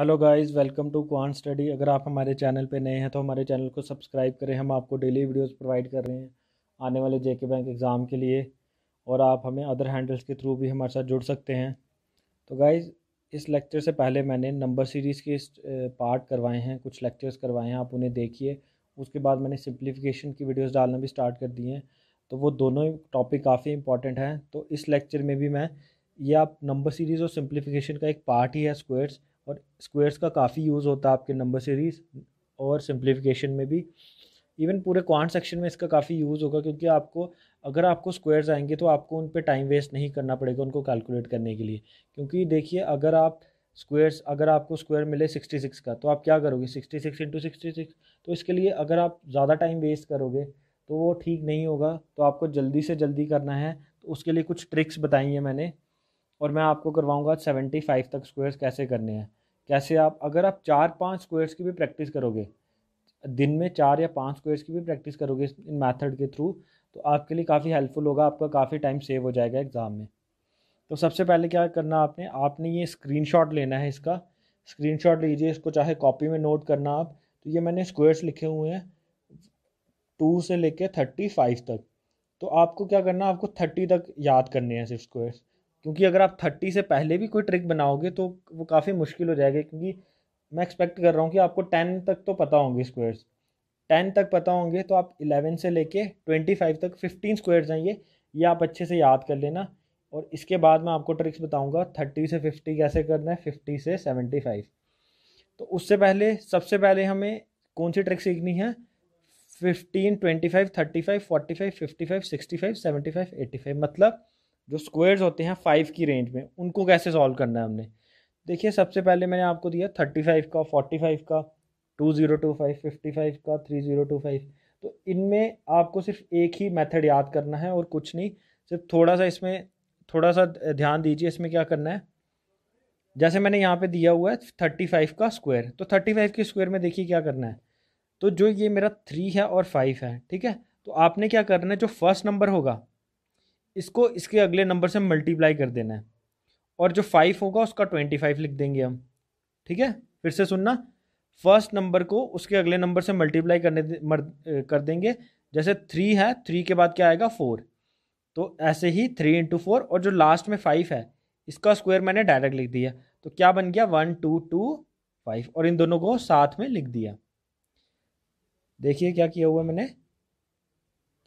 hello guys welcome to क्वान study अगर आप हमारे चैनल पे नए हैं तो हमारे चैनल को सब्सक्राइब करें हम आपको डेली वीडियोस प्रोवाइड कर रहे हैं आने वाले जेके बैंक एग्ज़ाम के लिए और आप हमें अदर हैंडल्स के थ्रू भी हमारे साथ जुड़ सकते हैं तो गाइज़ इस लेक्चर से पहले मैंने नंबर सीरीज़ के पार्ट करवाए हैं कुछ लेक्चर्स करवाए हैं आप उन्हें देखिए उसके बाद मैंने सिम्प्लीफिकेशन की वीडियोज़ डालना भी स्टार्ट कर दिए हैं तो वो दोनों टॉपिक काफ़ी इंपॉर्टेंट हैं तो इस लेक्चर में भी मैं ये आप नंबर सीरीज़ और सिंप्लीफिकेशन का एक पार्ट ही है स्क्वेयर्स और स्क्वेयर्स का काफ़ी यूज़ होता है आपके नंबर सीरीज़ और सिंप्लीफिकेशन में भी इवन पूरे क्वांट सेक्शन में इसका काफ़ी यूज़ होगा क्योंकि आपको अगर आपको स्क्वेयर्स आएंगे तो आपको उन पर टाइम वेस्ट नहीं करना पड़ेगा उनको कैलकुलेट करने के लिए क्योंकि देखिए अगर आप स्क्वेयर्स अगर आपको स्क्वेयर मिले सिक्सटी सिक्स का तो आप क्या करोगे sixty six into sixty six तो इसके लिए अगर आप ज़्यादा टाइम वेस्ट करोगे तो वो ठीक नहीं होगा तो आपको जल्दी से जल्दी करना है तो उसके लिए कुछ ट्रिक्स बताई हैं मैंने और मैं आपको करवाऊँगा सेवेंटी फाइव तक स्क्वेयर्स कैसे करने हैं कैसे आप अगर आप चार पाँच स्क्वेयर्स की भी प्रैक्टिस करोगे दिन में चार या पाँच स्क्वेयर्स की भी प्रैक्टिस करोगे इन मैथड के थ्रू तो आपके लिए काफ़ी हेल्पफुल होगा आपका काफ़ी टाइम सेव हो जाएगा एग्ज़ाम में तो सबसे पहले क्या करना आपने आपने ये स्क्रीन लेना है इसका स्क्रीन लीजिए इसको चाहे कॉपी में नोट करना आप तो ये मैंने स्क्वेयर्स लिखे हुए हैं टू से लेके थर्टी फाइव तक तो आपको क्या करना आपको थर्टी तक याद करने हैं सिर्फ स्क्वेयर्स क्योंकि अगर आप थर्टी से पहले भी कोई ट्रिक बनाओगे तो वो काफ़ी मुश्किल हो जाएगा क्योंकि मैं एक्सपेक्ट कर रहा हूँ कि आपको टेन तक तो पता होंगे स्क्वेयर्स टेन तक पता होंगे तो आप इलेवन से लेके ट्वेंटी फाइव तक फिफ्टीन स्क्वेयर्स हैं ये ये आप अच्छे से याद कर लेना और इसके बाद मैं आपको ट्रिक्स बताऊंगा थर्टी से फिफ्टी कैसे करना है फिफ्टी से सेवेंटी फाइव तो उससे पहले सबसे पहले हमें कौन सी ट्रिक सीखनी है fifteen twenty five thirty five forty five fifty five sixty five seventy five eighty five मतलब जो स्क्वायर्स होते हैं फाइव की रेंज में उनको कैसे सॉल्व करना है हमने देखिए सबसे पहले मैंने आपको दिया थर्टी फाइव का फोर्टी फाइव का two zero two five fifty five का थ्री ज़ीरो टू फाइव तो इनमें आपको सिर्फ एक ही मेथड याद करना है और कुछ नहीं सिर्फ थोड़ा सा इसमें थोड़ा सा ध्यान दीजिए इसमें क्या करना है जैसे मैंने यहाँ पे दिया हुआ है थर्टी फाइव का स्क्वायर तो थर्टी फाइव के स्क्वायर में देखिए क्या करना है तो जो ये मेरा थ्री है और फाइव है ठीक है तो आपने क्या करना है जो फर्स्ट नंबर होगा इसको इसके अगले नंबर से मल्टीप्लाई कर देना है और जो फाइव होगा उसका ट्वेंटी फाइव लिख देंगे हम ठीक है फिर से सुनना फर्स्ट नंबर को उसके अगले नंबर से मल्टीप्लाई करने मर, कर देंगे जैसे थ्री है थ्री के बाद क्या आएगा फोर तो ऐसे ही थ्री इंटू फोर और जो लास्ट में फाइव है इसका स्क्वायर मैंने डायरेक्ट लिख दिया तो क्या बन गया वन टू टू फाइव और इन दोनों को साथ में लिख दिया देखिए क्या किया हुआ मैंने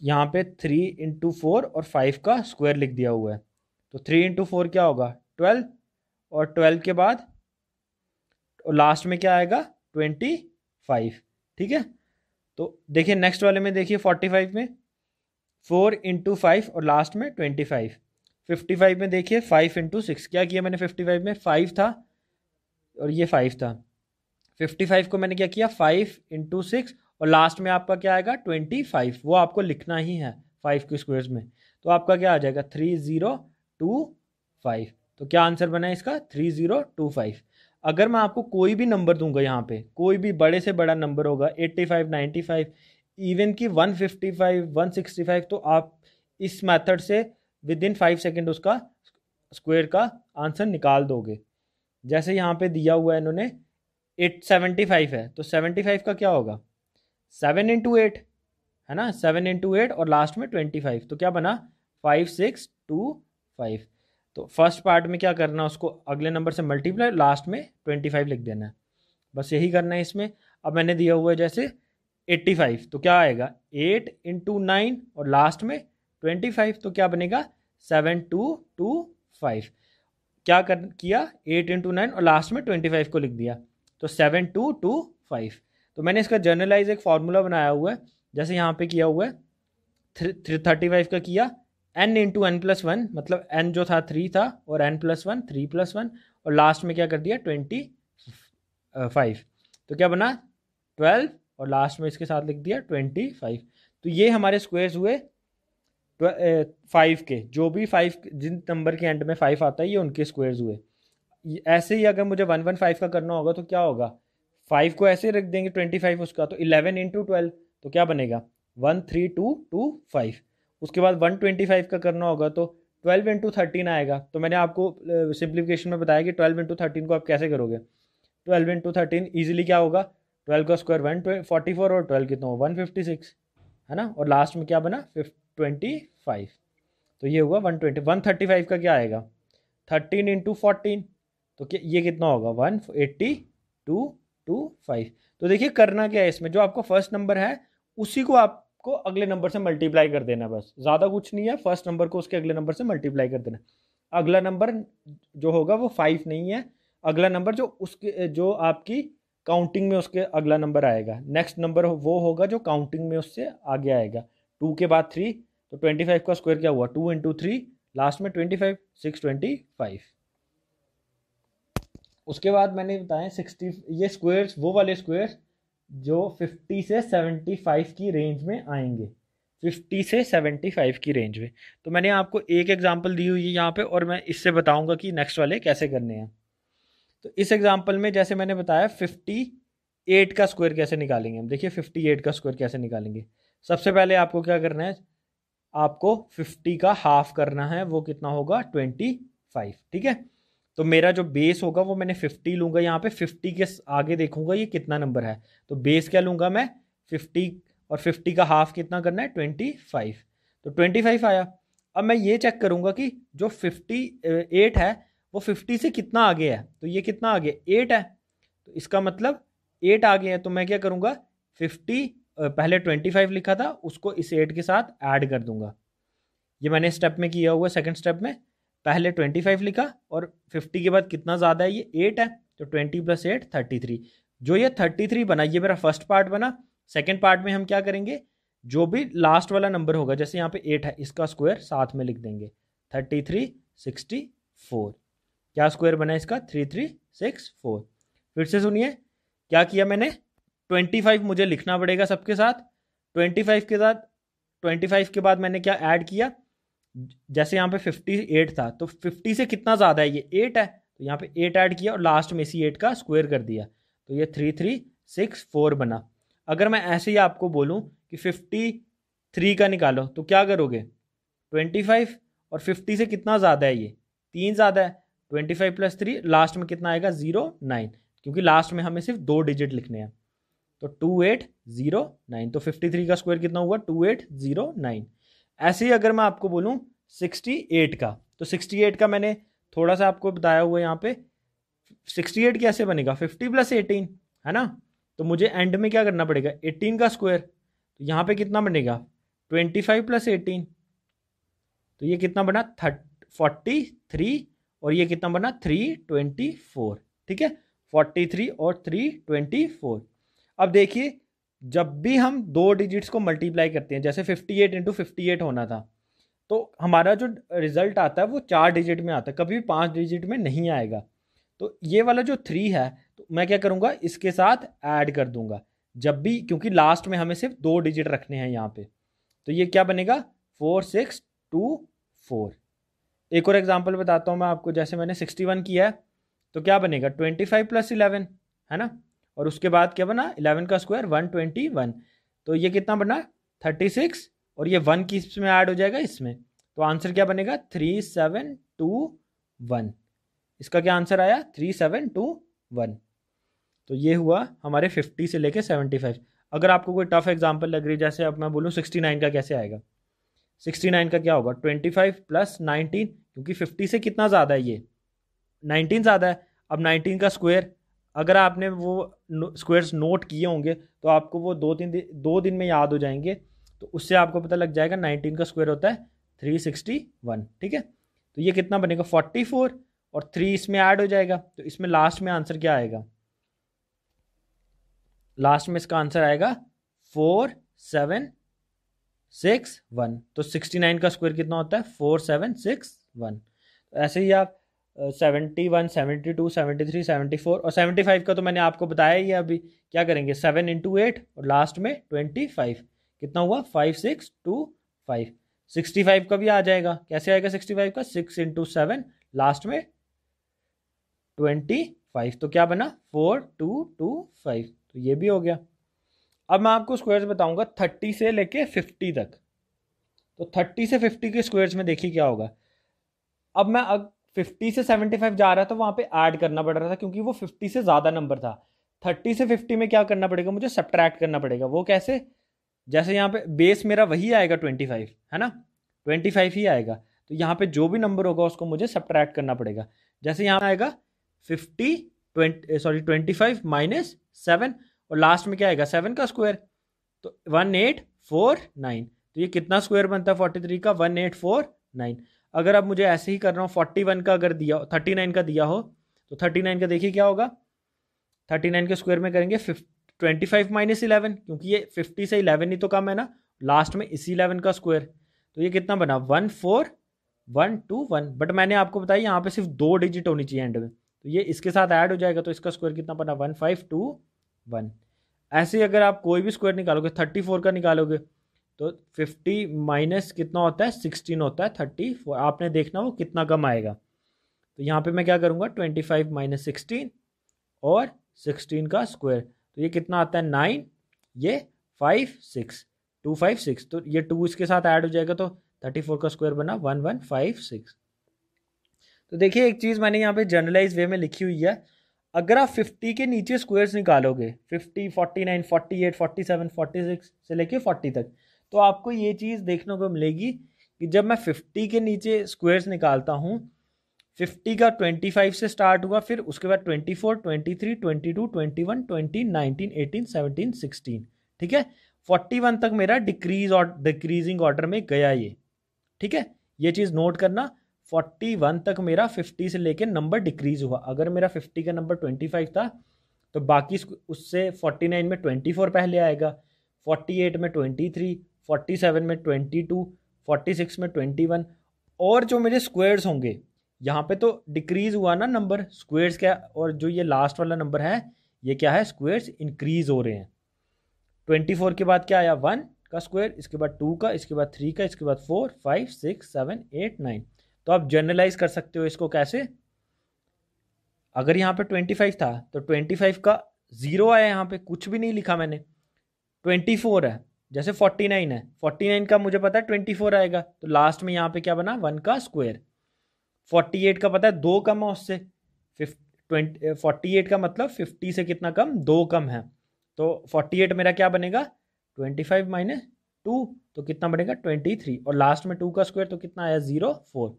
यहाँ पे थ्री इंटू फोर और फाइव का स्क्वायर लिख दिया हुआ है तो थ्री इंटू फोर क्या होगा ट्वेल्व और ट्वेल्व के बाद और लास्ट में क्या आएगा ट्वेंटी फाइव ठीक है तो देखिए नेक्स्ट वाले में देखिए फोर्टी फाइव में फोर इंटू फाइव और लास्ट में ट्वेंटी फाइव फिफ्टी फाइव में देखिए फाइव इंटू सिक्स क्या किया मैंने फिफ्टी फाइव में फाइव था और ये फाइव था फिफ्टी फाइव को मैंने क्या किया फाइव इंटू सिक्स और लास्ट में आपका क्या आएगा ट्वेंटी फाइव वो आपको लिखना ही है फाइव के स्क्वेयर में तो आपका क्या आ जाएगा थ्री ज़ीरो टू फाइव तो क्या आंसर बना है इसका थ्री ज़ीरो टू फाइव अगर मैं आपको कोई भी नंबर दूंगा यहाँ पे कोई भी बड़े से बड़ा नंबर होगा eighty five ninety five even कि one fifty five one sixty five तो आप इस मेथड से विद इन फाइव सेकेंड उसका स्क्वेयर का आंसर निकाल दोगे जैसे यहाँ पे दिया हुआ है इन्होंने एट सेवेंटी फाइव है तो सेवेंटी फाइव का क्या होगा सेवन इंटू एट है ना सेवन इंटू एट और लास्ट में ट्वेंटी फाइव तो क्या बना फाइव सिक्स टू फाइव तो फर्स्ट पार्ट में क्या करना उसको अगले नंबर से मल्टीप्लाई लास्ट में ट्वेंटी फाइव लिख देना है बस यही करना है इसमें अब मैंने दिया हुआ है जैसे एट्टी फाइव तो क्या आएगा एट इंटू नाइन और लास्ट में ट्वेंटी फाइव तो क्या बनेगा सेवन टू टू फाइव क्या कर किया एट इंटू नाइन और लास्ट में ट्वेंटी फाइव को लिख दिया तो सेवन टू टू फाइव तो मैंने इसका जर्नलाइज एक फार्मूला बनाया हुआ है जैसे यहाँ पे किया हुआ है थ्री थर्टी फाइव का किया n into n plus one मतलब एन जो था थ्री था और n plus one three plus one और लास्ट में क्या कर दिया ट्वेंटी फाइव uh, तो क्या बना ट्वेल्व और लास्ट में इसके साथ लिख दिया ट्वेंटी फाइव तो ये हमारे स्क्वेयर्स हुए फाइव uh, के जो भी फाइव जिन नंबर के एंड में फाइव आता है ये उनके स्क्वेयर्स हुए ऐसे ही अगर मुझे वन वन फाइव का करना होगा तो क्या होगा फाइव को ऐसे रख देंगे ट्वेंटी फाइव उसका तो इलेवन इंटू ट्वेल्व तो क्या बनेगा one three two two five उसके बाद वन ट्वेंटी फाइव का करना होगा तो ट्वेल्व इंटू थर्टीन आएगा तो मैंने आपको सिंप्लीफिकेशन में बताया कि ट्वेल्व इंटू थर्टीन को आप कैसे करोगे ट्वेल्व इंटू थर्टीन ईजिली क्या होगा ट्वेल्व का स्क्वायर वन फोर्टी फोर और ट्वेल्व कितना हो वन फिफ्टी सिक्स है ना और लास्ट में क्या बना ट्वेंटी फाइव तो ये हुआ one twenty one thirty five का क्या आएगा थर्टीन इंटू फोर्टीन तो ये कितना होगा one eighty two two five तो देखिए करना क्या है इसमें जो आपका फर्स्ट नंबर है उसी को आपको अगले नंबर से मल्टीप्लाई कर देना बस ज़्यादा कुछ नहीं है फर्स्ट नंबर को उसके अगले नंबर से मल्टीप्लाई कर देना अगला नंबर जो होगा वो फाइव नहीं है अगला नंबर जो उसके जो आपकी काउंटिंग में उसके अगला नंबर आएगा नेक्स्ट नंबर वो होगा जो काउंटिंग में उससे आगे आएगा टू के बाद थ्री तो ट्वेंटी फाइव का स्क्वायर क्या हुआ टू इंटू थ्री लास्ट में twenty five six twenty five उसके बाद मैंने बताया सिक्सटी ये स्क्वेयर्स वो वाले स्क्वेयर्स जो फिफ्टी से सेवेंटी फाइव की रेंज में आएंगे फिफ्टी से सेवेंटी फाइव की रेंज में तो मैंने आपको एक एग्जाम्पल दी हुई है यहाँ पे और मैं इससे बताऊंगा कि नेक्स्ट वाले कैसे करने हैं तो इस एग्जाम्पल में जैसे मैंने बताया फिफ्टी एट का स्क्वायर कैसे निकालेंगे हम देखिए फिफ्टी एट का स्क्वायर कैसे निकालेंगे सबसे पहले आपको क्या करना है आपको फिफ्टी का हाफ करना है वो कितना होगा ट्वेंटी फाइव ठीक है तो मेरा जो बेस होगा वो मैंने फिफ्टी लूंगा यहाँ पे फिफ्टी के आगे देखूंगा ये कितना नंबर है तो बेस क्या लूंगा मैं फिफ्टी और फिफ्टी का हाफ कितना करना है ट्वेंटी फाइव तो ट्वेंटी फाइव आया अब मैं ये चेक करूंगा कि जो फिफ्टी एट है वो फिफ्टी से कितना आगे है तो ये कितना आगे एट है तो इसका मतलब एट आगे है तो मैं क्या करूँगा फिफ्टी पहले ट्वेंटी फाइव लिखा था उसको इस एट के साथ ऐड कर दूंगा ये मैंने स्टेप में किया हुआ सेकंड स्टेप में पहले ट्वेंटी फाइव लिखा और फिफ्टी के बाद कितना ज़्यादा है ये एट है तो twenty plus eight thirty three जो ये थर्टी थ्री बना ये मेरा फर्स्ट पार्ट बना सेकेंड पार्ट में हम क्या करेंगे जो भी लास्ट वाला नंबर होगा जैसे यहाँ पे एट है इसका स्क्वायर साथ में लिख देंगे थर्टी थ्री सिक्सटी फोर क्या स्क्वायर बना इसका थ्री थ्री सिक्स फोर फिर से सुनिए क्या किया मैंने ट्वेंटी फाइव मुझे लिखना पड़ेगा सबके साथ ट्वेंटी फाइव के साथ ट्वेंटी फाइव के बाद मैंने क्या ऐड किया जैसे यहाँ पे फिफ्टी एट था तो फिफ्टी से कितना ज़्यादा है ये एट है तो यहाँ पे एट ऐड किया और लास्ट में इसी एट का स्क्वायर कर दिया तो ये थ्री थ्री सिक्स फोर बना अगर मैं ऐसे ही आपको बोलूँ कि फिफ्टी थ्री का निकालो तो क्या करोगे ट्वेंटी फाइव और फिफ्टी से कितना ज़्यादा है ये तीन ज़्यादा है twenty five plus three last में कितना आएगा ज़ीरो नाइन क्योंकि लास्ट में हमें सिर्फ दो डिजिट लिखने हैं तो टू एट ज़ीरो नाइन तो फिफ्टी थ्री का स्क्वायर कितना हुआ टू एट ज़ीरो नाइन ऐसे ही अगर मैं आपको बोलूँ सिक्सटी एट का तो सिक्सटी एट का मैंने थोड़ा सा आपको बताया हुआ यहाँ पे सिक्सटी एट कैसे बनेगा फिफ्टी प्लस एटीन है ना तो मुझे एंड में क्या करना पड़ेगा एटीन का स्क्वायर तो यहाँ पे कितना बनेगा ट्वेंटी फाइव प्लस एटीन तो ये कितना बना थर्ट फोर्टी थ्री और ये कितना बना थ्री ट्वेंटी फोर ठीक है फोर्टी थ्री और थ्री ट्वेंटी फोर अब देखिए जब भी हम दो डिजिट्स को मल्टीप्लाई करते हैं जैसे 58 एट इंटू फिफ्टी होना था तो हमारा जो रिज़ल्ट आता है वो चार डिजिट में आता है कभी भी पाँच डिजिट में नहीं आएगा तो ये वाला जो थ्री है तो मैं क्या करूँगा इसके साथ ऐड कर दूँगा जब भी क्योंकि लास्ट में हमें सिर्फ दो डिजिट रखने हैं यहाँ पे तो ये क्या बनेगा फोर सिक्स टू फोर एक और एग्जांपल बताता हूँ मैं आपको जैसे मैंने सिक्सटी वन किया है तो क्या बनेगा ट्वेंटी फाइव प्लस इलेवन है ना और उसके बाद क्या बना इलेवन का स्क्वायर वन ट्वेंटी वन तो ये कितना बना थर्टी सिक्स और ये वन की इसमें ऐड हो जाएगा इसमें तो आंसर क्या बनेगा थ्री सेवन टू वन इसका क्या आंसर आया थ्री सेवन टू वन तो ये हुआ हमारे फिफ्टी से लेके सेवेंटी फाइव अगर आपको कोई टफ एग्जाम्पल लग रही है जैसे अब मैं बोलूँ सिक्सटी नाइन का कैसे आएगा सिक्सटी नाइन का क्या होगा ट्वेंटी फाइव प्लस नाइनटीन क्योंकि फिफ्टी से कितना ज़्यादा है ये नाइनटीन ज़्यादा है अब नाइनटीन का स्क्वायर अगर आपने वो स्क्वेयर्स नोट किए होंगे तो आपको वो दो तीन दिन दो दिन में याद हो जाएंगे तो उससे आपको पता लग जाएगा नाइनटीन का स्क्वायर होता है थ्री सिक्सटी वन ठीक है तो ये कितना बनेगा फोर्टी फोर और थ्री इसमें ऐड हो जाएगा तो इसमें लास्ट में आंसर क्या आएगा लास्ट में इसका आंसर आएगा फोर सेवन सिक्स वन तो सिक्सटी नाइन का स्क्वायर कितना होता है फोर सेवन सिक्स वन ऐसे ही आप seventy one seventy two seventy three seventy four और सेवेंटी फाइव का तो मैंने आपको बताया ही अभी क्या करेंगे सेवन इंटू एट और लास्ट में ट्वेंटी फाइव कितना हुआ five six two five sixty five का भी आ जाएगा कैसे आएगा सिक्सटी फाइव का सिक्स इंटू सेवन लास्ट में ट्वेंटी फाइव तो क्या बना फोर टू टू फाइव तो ये भी हो गया अब मैं आपको स्क्वायर्स बताऊंगा थर्टी से लेके फिफ्टी तक तो थर्टी से फिफ्टी के स्क्वायर्स में देखिए क्या होगा अब मैं अग 50 से 75 जा रहा था वहाँ पे ऐड करना पड़ रहा था क्योंकि वो 50 से ज़्यादा नंबर था 30 से 50 में क्या करना पड़ेगा मुझे सब्ट्रैक्ट करना पड़ेगा वो कैसे जैसे यहाँ पे बेस मेरा वही आएगा 25 है ना 25 ही आएगा तो यहाँ पे जो भी नंबर होगा उसको मुझे सब्ट्रैक्ट करना पड़ेगा जैसे यहाँ आएगा 50 ट्वेंटी सॉरी 25 माइनस सेवन और लास्ट में क्या आएगा सेवन का स्क्वायर तो वन एट फोर नाइन तो ये कितना स्क्वायर बनता है फोर्टी थ्री का वन एट फोर नाइन अगर आप मुझे ऐसे ही कर रहा हूँ फोर्टी वन का अगर दिया थर्टी नाइन का दिया हो तो थर्टी नाइन का देखिए क्या होगा थर्टी नाइन के स्क्वायर में करेंगे ट्वेंटी फाइव माइनस इलेवन क्योंकि ये फिफ्टी से इलेवन ही तो कम है ना लास्ट में इसी इलेवन का स्क्वायर तो ये कितना बना one four one two one but मैंने आपको बताया यहाँ पे सिर्फ दो डिजिट होनी चाहिए एंड में तो ये इसके साथ ऐड हो जाएगा तो इसका स्क्वायर कितना बना वन फाइव टू वन ऐसे अगर आप कोई भी स्क्वायर निकालोगे थर्टी फोर का निकालोगे तो फिफ्टी माइनस कितना होता है सिक्सटीन होता है थर्टी फोर आपने देखना वो कितना कम आएगा तो यहाँ पे मैं क्या करूँगा ट्वेंटी फाइव माइनस सिक्सटीन और सिक्सटीन का स्क्वायर तो ये कितना आता है नाइन ये five six two five six तो ये टू इसके साथ ऐड हो जाएगा तो थर्टी फोर का स्क्वायर बना वन वन फाइव सिक्स तो देखिए एक चीज़ मैंने यहाँ पे जनरलाइज वे में लिखी हुई है अगर आप फिफ्टी के नीचे स्क्वायर्स निकालोगे fifty forty nine forty eight forty seven forty six से लेके फोर्टी तक तो आपको ये चीज़ देखने को मिलेगी कि जब मैं फिफ्टी के नीचे स्क्वेयर्स निकालता हूँ फिफ्टी का ट्वेंटी फाइव से स्टार्ट हुआ फिर उसके बाद twenty four twenty three twenty two twenty one twenty nineteen eighteen seventeen sixteen ठीक है फोर्टी वन तक मेरा डिक्रीज और डिक्रीजिंग ऑर्डर में गया ये ठीक है ये चीज़ नोट करना फोर्टी वन तक मेरा फिफ्टी से लेकर नंबर डिक्रीज हुआ अगर मेरा फिफ्टी का नंबर ट्वेंटी फाइव था तो बाकी उससे फोर्टी नाइन में ट्वेंटी फोर पहले आएगा फोर्टी एट में ट्वेंटी थ्री फोर्टी सेवन में ट्वेंटी टू फोर्टी सिक्स में ट्वेंटी वन और जो मेरे स्क्वेयर्स होंगे यहाँ पे तो डिक्रीज़ हुआ ना नंबर स्क्वेयर्स क्या और जो ये लास्ट वाला नंबर है ये क्या है स्क्वेयर्स इंक्रीज हो रहे हैं ट्वेंटी फोर के बाद क्या आया वन का स्क्वेयर इसके बाद टू का इसके बाद थ्री का इसके बाद four five six seven eight nine तो आप जर्नलाइज कर सकते हो इसको कैसे अगर यहाँ पे ट्वेंटी फाइव था तो ट्वेंटी फाइव का ज़ीरो आया यहाँ पे कुछ भी नहीं लिखा मैंने ट्वेंटी फोर है जैसे फोर्टी नाइन है फोर्टी नाइन का मुझे पता है ट्वेंटी फोर आएगा तो लास्ट में यहाँ पे क्या बना वन का स्क्वायर फोर्टी एट का पता है दो कम है उससे फोर्टी एट का मतलब फिफ्टी से कितना कम दो कम है तो फोर्टी एट मेरा क्या बनेगा ट्वेंटी फाइव माइनस टू तो कितना बनेगा ट्वेंटी थ्री और लास्ट में टू का स्क्वायर तो कितना आया ज़ीरो फोर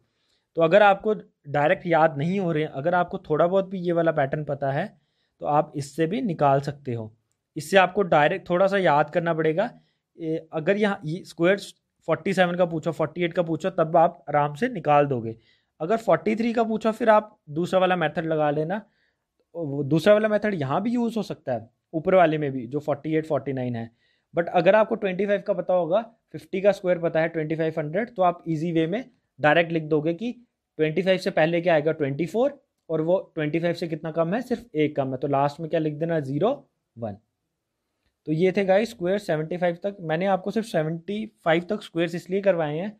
तो अगर आपको डायरेक्ट याद नहीं हो रहे अगर आपको थोड़ा बहुत भी ये वाला पैटर्न पता है तो आप इससे भी निकाल सकते हो इससे आपको डायरेक्ट थोड़ा सा याद करना पड़ेगा अगर यहाँ स्क्वायर फोर्टी सेवन का पूछो फोर्टी एट का पूछो तब आप आराम से निकाल दोगे अगर फोर्टी थ्री का पूछो फिर आप दूसरा वाला मेथड लगा लेना दूसरा वाला मेथड यहाँ भी यूज़ हो सकता है ऊपर वाले में भी जो फोर्टी एट फोर्टी नाइन है बट अगर आपको ट्वेंटी फाइव का पता होगा फिफ्टी का स्क्वायर पता है ट्वेंटी फाइव हंड्रेड तो आप इजी वे में डायरेक्ट लिख दोगे कि ट्वेंटी फाइव से पहले क्या आएगा ट्वेंटी फोर और वो ट्वेंटी फाइव से कितना कम है सिर्फ एक कम है तो लास्ट में क्या लिख देना ज़ीरो वन तो ये थे गाइस स्क्वेयर सेवेंटी फाइव तक मैंने आपको सिर्फ सेवेंटी फाइव तक स्क्वेयर्स इसलिए करवाए हैं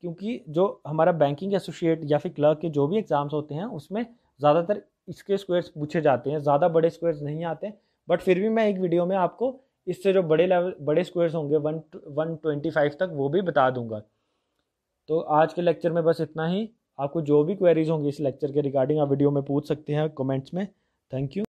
क्योंकि जो हमारा बैंकिंग एसोसिएट या फिर क्लर्क के जो भी एग्ज़ाम्स होते हैं उसमें ज़्यादातर इसके स्क्वेयर्स पूछे जाते हैं ज़्यादा बड़े स्क्वेयर्स नहीं आते बट फिर भी मैं एक वीडियो में आपको इससे जो बड़े लेवल बड़े स्क्वेयर्स होंगे वन वन ट्वेंटी फाइव तक वो भी बता दूंगा तो आज के लेक्चर में बस इतना ही आपको जो भी क्वेरीज होंगी इस लेक्चर के रिगार्डिंग आप वीडियो में पूछ सकते हैं कमेंट्स में थैंक यू